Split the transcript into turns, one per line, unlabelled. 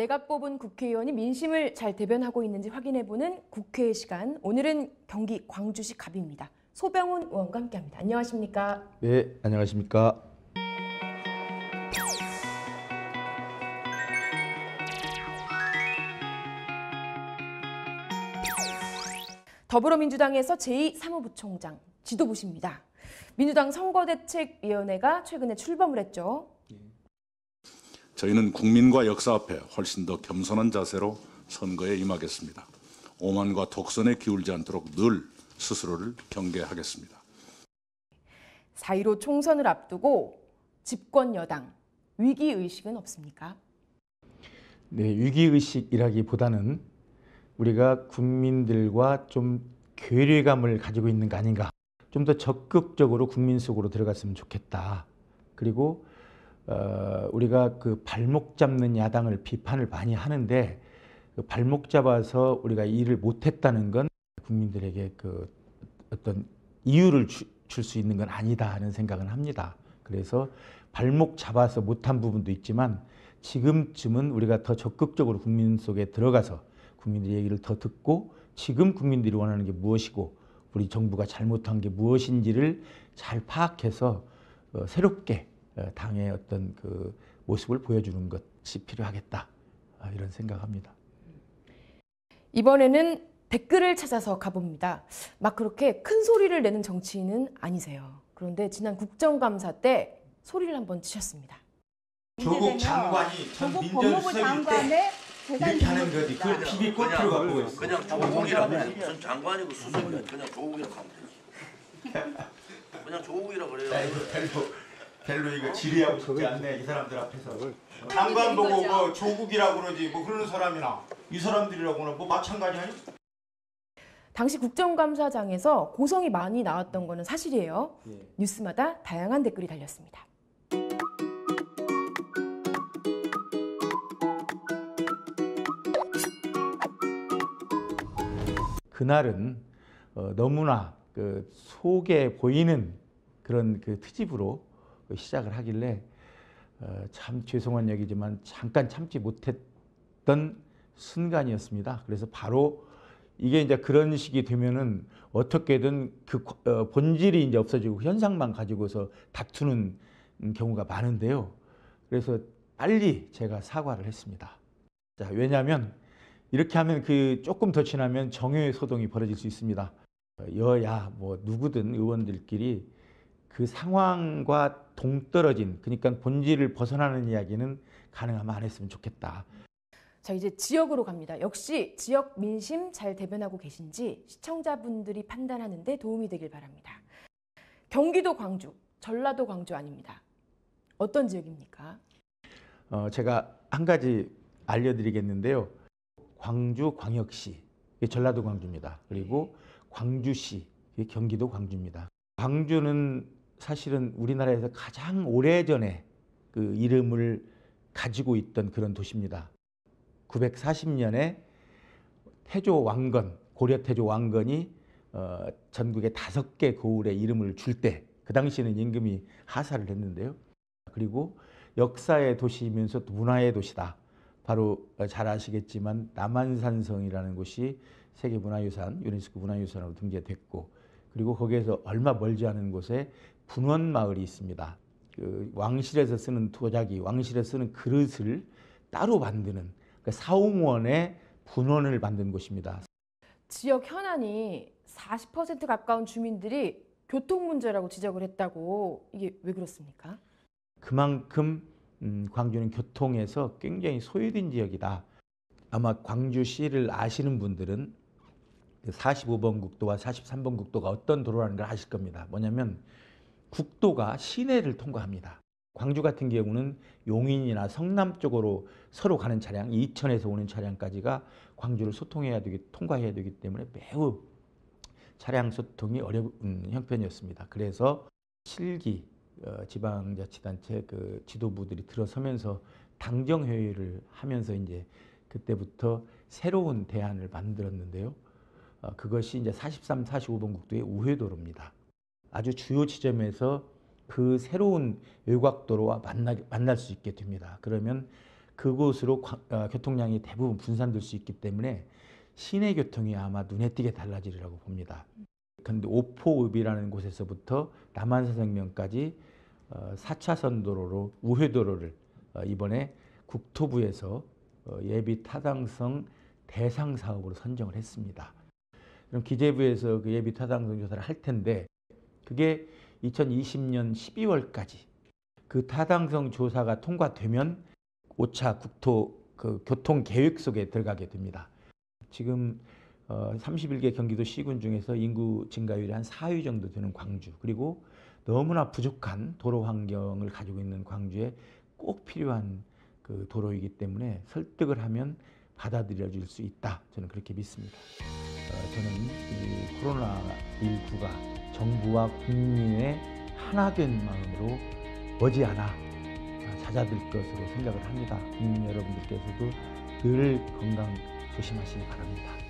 내가 뽑은 국회의원이 민심을 잘 대변하고 있는지 확인해보는 국회의 시간. 오늘은 경기 광주시 갑입니다. 소병훈 의원과 함께합니다. 안녕하십니까?
네, 안녕하십니까?
더불어민주당에서 제2사무부총장 지도부십니다. 민주당 선거대책위원회가 최근에 출범을 했죠.
저희는 국민과 역사 앞에 훨씬 더 겸손한 자세로 선거에 임하겠습니다. 오만과 독선에 기울지 않도록 늘 스스로를 경계하겠습니다.
4.15 총선을 앞두고 집권 여당 위기 의식은 없습니까?
네, 위기 의식이라기보다는 우리가 국민들과 좀 괴뢰감을 가지고 있는 거 아닌가. 좀 더 적극적으로 국민 속으로 들어갔으면 좋겠다. 그리고 어, 우리가 그 발목 잡는 야당을 비판을 많이 하는데 그 발목 잡아서 우리가 일을 못했다는 건 국민들에게 그 어떤 이유를 줄 수 있는 건 아니다 하는 생각을 합니다. 그래서 발목 잡아서 못한 부분도 있지만 지금쯤은 우리가 더 적극적으로 국민 속에 들어가서 국민들의 얘기를 더 듣고 지금 국민들이 원하는 게 무엇이고 우리 정부가 잘못한 게 무엇인지를 잘 파악해서 어, 새롭게 어, 당의 어떤 그 모습을 보여주는 것이 필요하겠다 아, 이런 생각합니다.
이번에는 댓글을 찾아서 가봅니다. 막 그렇게 큰 소리를 내는 정치인은 아니세요. 그런데 지난 국정감사 때 소리를 한번 치셨습니다.
조국 장관이 전민정수석때 이렇게 하는 거지. 그 TV 꼬투를 갖고 있어. 그냥 조국이라고 해. 장관이고 수석이고 그냥 조국이라고 하면 되지. 그냥 조국이라고 그래요. 별로 이거 지리하고 싶지 않네 이 사람들 앞에서 장관 보고 뭐 조국이라고 그러지 뭐 그러는 사람이나 이 사람들이라고는 뭐 마찬가지 아니?
당시 국정감사장에서 고성이 많이 나왔던 거는 사실이에요. 예. 뉴스마다 다양한 댓글이 달렸습니다.
그날은 어, 너무나 그 속에 보이는 그런 그 트집으로 그 시작을 하길래 어, 참 죄송한 얘기지만 잠깐 참지 못했던 순간이었습니다. 그래서 바로 이게 이제 그런 식이 되면은 어떻게든 그 어, 본질이 이제 없어지고 현상만 가지고서 다투는 음, 경우가 많은데요. 그래서 빨리 제가 사과를 했습니다. 자, 왜냐하면 이렇게 하면 그 조금 더 지나면 정의 소동이 벌어질 수 있습니다. 어, 여야 뭐 누구든 의원들끼리 그 상황과 동떨어진 그러니까 본질을 벗어나는 이야기는 가능하면 안 했으면 좋겠다.
자 이제 지역으로 갑니다. 역시 지역 민심 잘 대변하고 계신지 시청자분들이 판단하는데 도움이 되길 바랍니다. 경기도 광주, 전라도 광주 아닙니다. 어떤 지역입니까?
어, 제가 한 가지 알려드리겠는데요. 광주 광역시, 전라도 광주입니다. 그리고 네. 광주시, 경기도 광주입니다. 광주는 사실은 우리나라에서 가장 오래전에 그 이름을 가지고 있던 그런 도시입니다. 940년에 태조 왕건, 고려 태조 왕건이 어, 전국의 다섯 개고울에 이름을 줄 때 그 당시에는 임금이 하사를 했는데요. 그리고 역사의 도시이면서 문화의 도시다. 바로 잘 아시겠지만 남한산성이라는 곳이 세계문화유산, 유네스코 문화유산으로 등재됐고 그리고 거기에서 얼마 멀지 않은 곳에 분원 마을이 있습니다. 그 왕실에서 쓰는 도자기, 왕실에 서 쓰는 그릇을 따로 만드는 그 사홍원의 분원을 만든 곳입니다.
지역 현안이 40% 가까운 주민들이 교통 문제라고 지적을 했다고 이게 왜 그렇습니까?
그만큼 음, 광주는 교통에서 굉장히 소외된 지역이다. 아마 광주시를 아시는 분들은 45번 국도와 43번 국도가 어떤 도로라는 걸 아실 겁니다. 뭐냐면 국도가 시내를 통과합니다. 광주 같은 경우는 용인이나 성남 쪽으로 서로 가는 차량, 이천에서 오는 차량까지가 광주를 소통해야 되기 통과해야 되기 때문에 매우 차량 소통이 어려운 형편이었습니다. 그래서 실기 어, 지방자치단체 그 지도부들이 들어서면서 당정 회의를 하면서 이제 그때부터 새로운 대안을 만들었는데요. 어, 그것이 이제 43, 45번 국도의 우회도로입니다. 아주 주요 지점에서 그 새로운 외곽도로와 만나, 만날 수 있게 됩니다. 그러면 그곳으로 과, 어, 교통량이 대부분 분산될 수 있기 때문에 시내 교통이 아마 눈에 띄게 달라지리라고 봅니다. 근데 오포읍이라는 곳에서부터 남한사생명까지 4차선 어, 도로로 우회도로를 어, 이번에 국토부에서 예비 타당성 대상 사업으로 선정을 했습니다. 그럼 기재부에서 그 예비 타당성 조사를 할 텐데 그게 2020년 12월까지 그 타당성 조사가 통과되면 5차 국토 그 교통 계획 속에 들어가게 됩니다. 지금 어, 31개 경기도 시군 중에서 인구 증가율이 한 4위 정도 되는 광주 그리고 너무나 부족한 도로 환경을 가지고 있는 광주에 꼭 필요한 그 도로이기 때문에 설득을 하면 받아들여 질수 있다 저는 그렇게 믿습니다. 어, 저는 이 코로나 19가 정부와 국민의 하나된 마음으로 머지않아 찾아들 것으로 생각을 합니다. 국민 여러분들께서도 늘 건강 조심하시기 바랍니다.